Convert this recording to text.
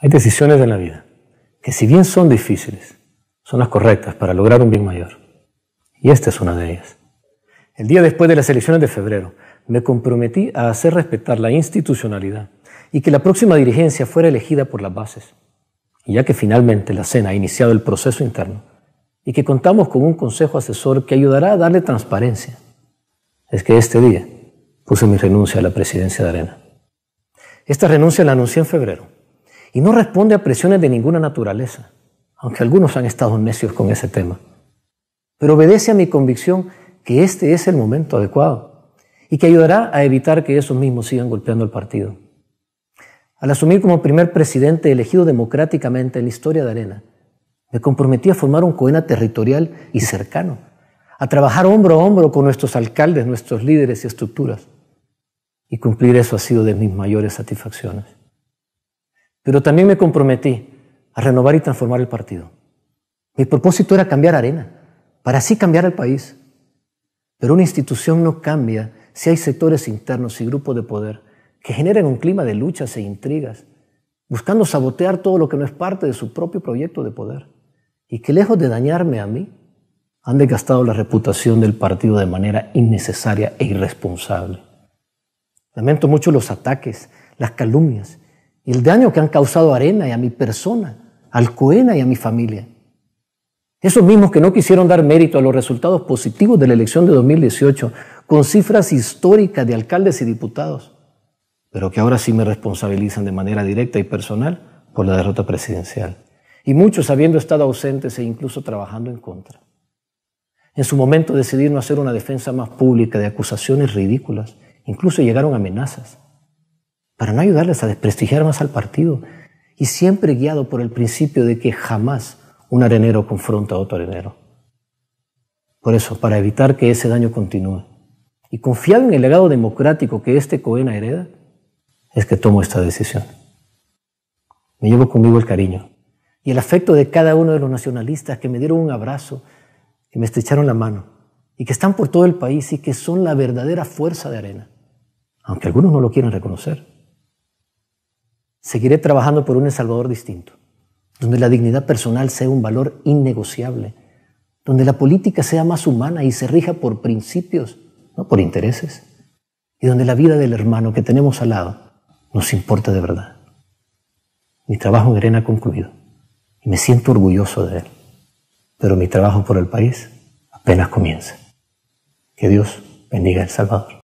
Hay decisiones en la vida que si bien son difíciles, son las correctas para lograr un bien mayor. Y esta es una de ellas. El día después de las elecciones de febrero, me comprometí a hacer respetar la institucionalidad y que la próxima dirigencia fuera elegida por las bases. Y ya que finalmente la CENA ha iniciado el proceso interno y que contamos con un consejo asesor que ayudará a darle transparencia, es que este día puse mi renuncia a la presidencia de Arena. Esta renuncia la anuncié en febrero y no responde a presiones de ninguna naturaleza, aunque algunos han estado necios con ese tema. Pero obedece a mi convicción que este es el momento adecuado y que ayudará a evitar que esos mismos sigan golpeando el partido. Al asumir como primer presidente elegido democráticamente en la historia de Arena, me comprometí a formar un coena territorial y cercano, a trabajar hombro a hombro con nuestros alcaldes, nuestros líderes y estructuras. Y cumplir eso ha sido de mis mayores satisfacciones. Pero también me comprometí a renovar y transformar el partido. Mi propósito era cambiar arena, para así cambiar el país. Pero una institución no cambia si hay sectores internos y grupos de poder que generan un clima de luchas e intrigas, buscando sabotear todo lo que no es parte de su propio proyecto de poder, y que lejos de dañarme a mí, han desgastado la reputación del partido de manera innecesaria e irresponsable. Lamento mucho los ataques, las calumnias el daño que han causado a Arena y a mi persona, al Coena y a mi familia. Esos mismos que no quisieron dar mérito a los resultados positivos de la elección de 2018 con cifras históricas de alcaldes y diputados, pero que ahora sí me responsabilizan de manera directa y personal por la derrota presidencial. Y muchos habiendo estado ausentes e incluso trabajando en contra. En su momento decidieron hacer una defensa más pública de acusaciones ridículas, incluso llegaron amenazas para no ayudarles a desprestigiar más al partido. Y siempre guiado por el principio de que jamás un arenero confronta a otro arenero. Por eso, para evitar que ese daño continúe y confiado en el legado democrático que este Coena hereda, es que tomo esta decisión. Me llevo conmigo el cariño y el afecto de cada uno de los nacionalistas que me dieron un abrazo, que me estrecharon la mano y que están por todo el país y que son la verdadera fuerza de arena, aunque algunos no lo quieran reconocer. Seguiré trabajando por un El Salvador distinto, donde la dignidad personal sea un valor innegociable, donde la política sea más humana y se rija por principios, no por intereses, y donde la vida del hermano que tenemos al lado nos importe de verdad. Mi trabajo en Eren ha concluido y me siento orgulloso de él, pero mi trabajo por el país apenas comienza. Que Dios bendiga El Salvador.